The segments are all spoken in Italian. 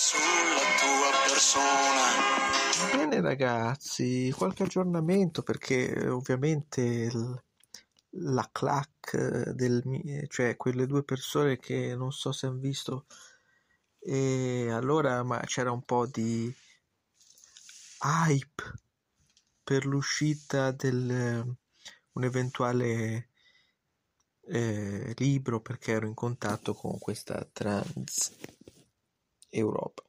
sulla tua persona. Bene ragazzi, qualche aggiornamento perché eh, ovviamente il, la clac eh, del mio, eh, cioè quelle due persone che non so se hanno visto e allora ma c'era un po' di hype per l'uscita del un eventuale eh, libro perché ero in contatto con questa trans Europa.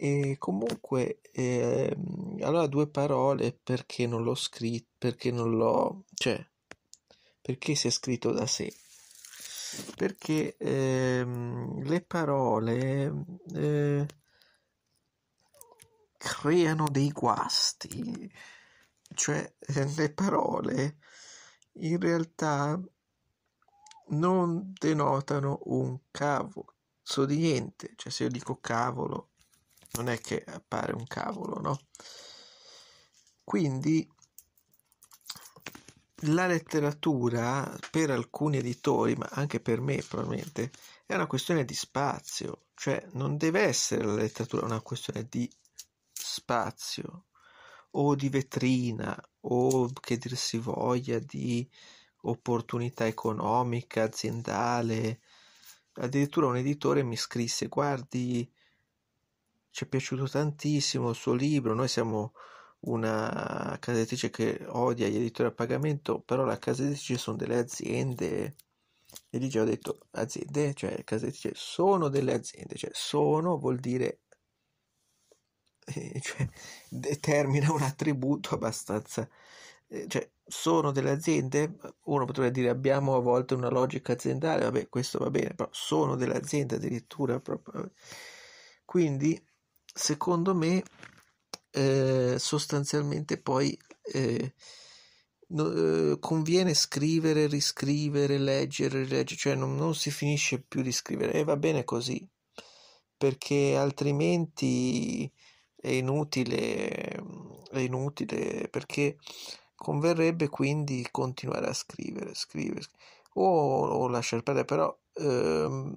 E comunque, eh, allora due parole perché non l'ho scritto, perché non l'ho, cioè, perché si è scritto da sé. Perché eh, le parole eh, creano dei guasti, cioè eh, le parole in realtà non denotano un cavolo, cazzo di niente. Cioè, se io dico cavolo, non è che appare un cavolo, no? Quindi la letteratura per alcuni editori, ma anche per me probabilmente, è una questione di spazio, cioè non deve essere la letteratura una questione di spazio o di vetrina o che dir si voglia di opportunità economica, aziendale, addirittura un editore mi scrisse guardi ci è piaciuto tantissimo il suo libro, noi siamo una casa editrice che odia gli editori a pagamento, però la casa editrice sono delle aziende e lì già ho detto aziende, cioè casa editrice sono delle aziende, cioè sono vuol dire cioè, determina un attributo abbastanza Ehm, cioè, sono delle aziende, uno potrebbe dire abbiamo a volte una logica aziendale, vabbè questo va bene, però sono delle aziende addirittura proprio. Eh. Quindi secondo me eh, sostanzialmente poi eh, no, eh, conviene scrivere, riscrivere, leggere, leggere, cioè non, non si finisce più di scrivere e va bene così, perché altrimenti è inutile, è inutile perché Converrebbe quindi continuare a scrivere, scrivere, o, o lasciar perdere, però ehm,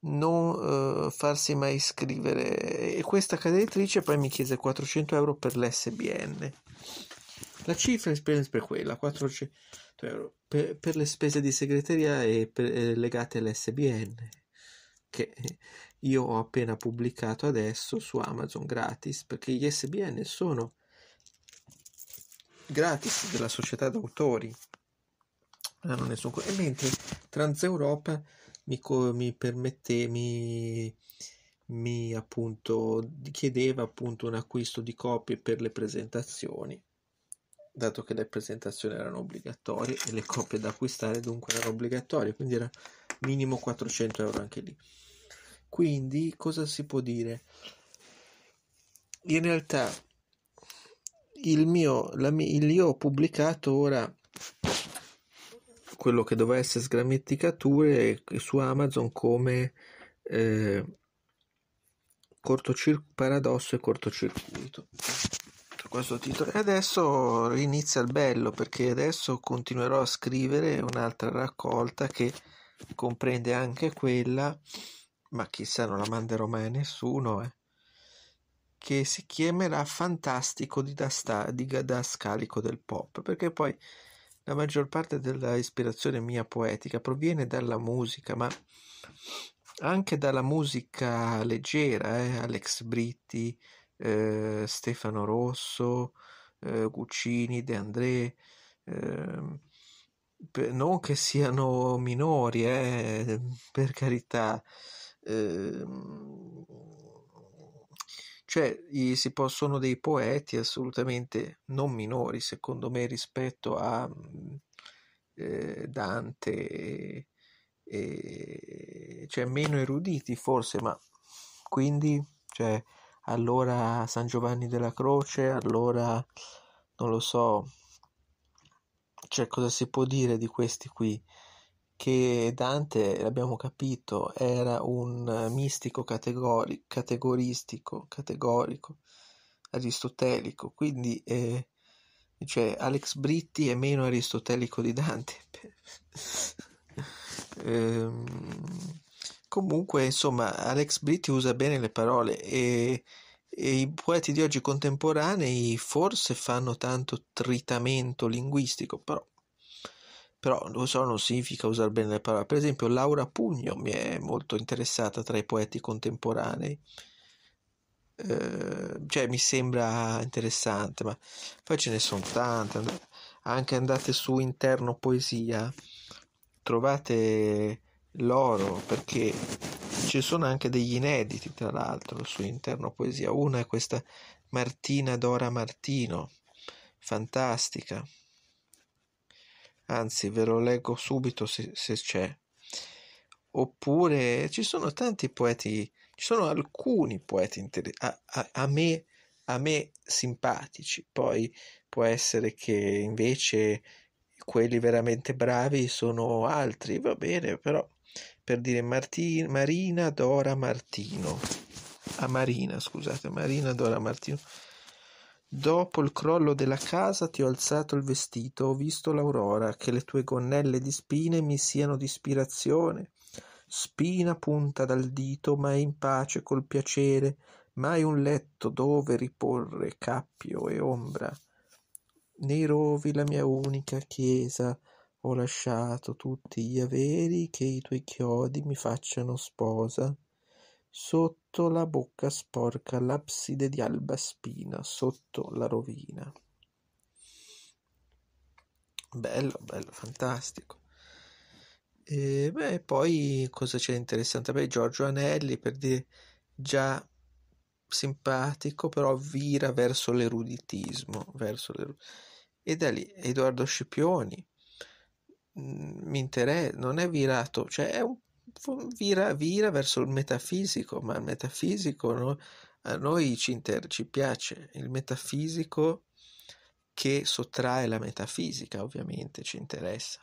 non eh, farsi mai scrivere. E questa casa editrice poi mi chiese 400 euro per l'SBN. La cifra è per quella, 400 euro per, per, le spese di segreteria e per, eh, legate all'SBN che io ho appena pubblicato adesso su Amazon gratis perché gli SBN sono gratis della società d'autori. Hanno ah, nessun e mentre Transeuropa mi, co- mi permette, mi, mi appunto chiedeva appunto un acquisto di copie per le presentazioni dato che le presentazioni erano obbligatorie e le copie da acquistare dunque erano obbligatorie, quindi era minimo 400 euro anche lì. Quindi cosa si può dire? In realtà il mio, la, il io ho pubblicato ora quello che doveva essere sgrammetticature su Amazon come eh, cortocir- paradosso e cortocircuito questo titolo e adesso inizia il bello perché adesso continuerò a scrivere un'altra raccolta che comprende anche quella ma chissà non la manderò mai a nessuno eh che si chiamerà Fantastico di didascalico del pop, perché poi la maggior parte dell'ispirazione mia poetica proviene dalla musica, ma anche dalla musica leggera, eh? Alex Britti, eh, Stefano Rosso, eh, Guccini, De André, ehm, non che siano minori, eh, per carità, ehm, cioè, si possono dei poeti assolutamente non minori, secondo me, rispetto a mm, eh, Dante, e, e, cioè meno eruditi forse, ma quindi, cioè, allora San Giovanni della Croce, allora, non lo so, cioè, cosa si può dire di questi qui? che Dante, l'abbiamo capito, era un eh, mistico categori- categoristico, categorico, aristotelico, quindi eh, cioè, Alex Britti è meno aristotelico di Dante. ehm, comunque, insomma, Alex Britti usa bene le parole e, e i poeti di oggi contemporanei forse fanno tanto tritamento linguistico, però però so, non significa usare bene le parole. Per esempio, Laura Pugno mi è molto interessata tra i poeti contemporanei. Eh, cioè, mi sembra interessante, ma poi ce ne sono tante. Anche andate su interno poesia, trovate l'oro perché ci sono anche degli inediti, tra l'altro, su interno poesia. Una è questa Martina Dora Martino, fantastica anzi ve lo leggo subito se, se c'è. Oppure ci sono tanti poeti, ci sono alcuni poeti inter- a, a, a, me, a me simpatici, poi può essere che invece quelli veramente bravi sono altri, va bene, però per dire Marti- Marina Dora Martino, a Marina, scusate, Marina Dora Martino Dopo il crollo della casa ti ho alzato il vestito, ho visto l'aurora, che le tue gonnelle di spine mi siano di ispirazione. Spina punta dal dito, ma è in pace col piacere, mai un letto dove riporre cappio e ombra. Nei rovi la mia unica chiesa, ho lasciato tutti gli averi che i tuoi chiodi mi facciano sposa. Sotto la bocca sporca l'abside di Alba Spina, sotto la rovina. Bello, bello, fantastico. E beh, poi cosa c'è interessante? Beh, Giorgio Anelli per dire già simpatico, però vira verso l'eruditismo, verso l'eruditismo. E da lì Edoardo Scipioni mm, mi interessa, non è virato, cioè è un vira, vira verso il metafisico, ma il metafisico no? a noi ci, inter- ci piace, il metafisico che sottrae la metafisica ovviamente ci interessa.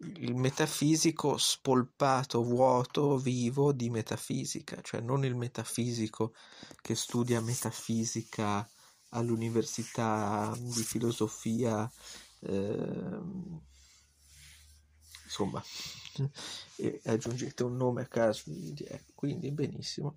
Il metafisico spolpato, vuoto, vivo di metafisica, cioè non il metafisico che studia metafisica all'università di filosofia. Eh, insomma, e aggiungete un nome a caso, quindi eh, benissimo.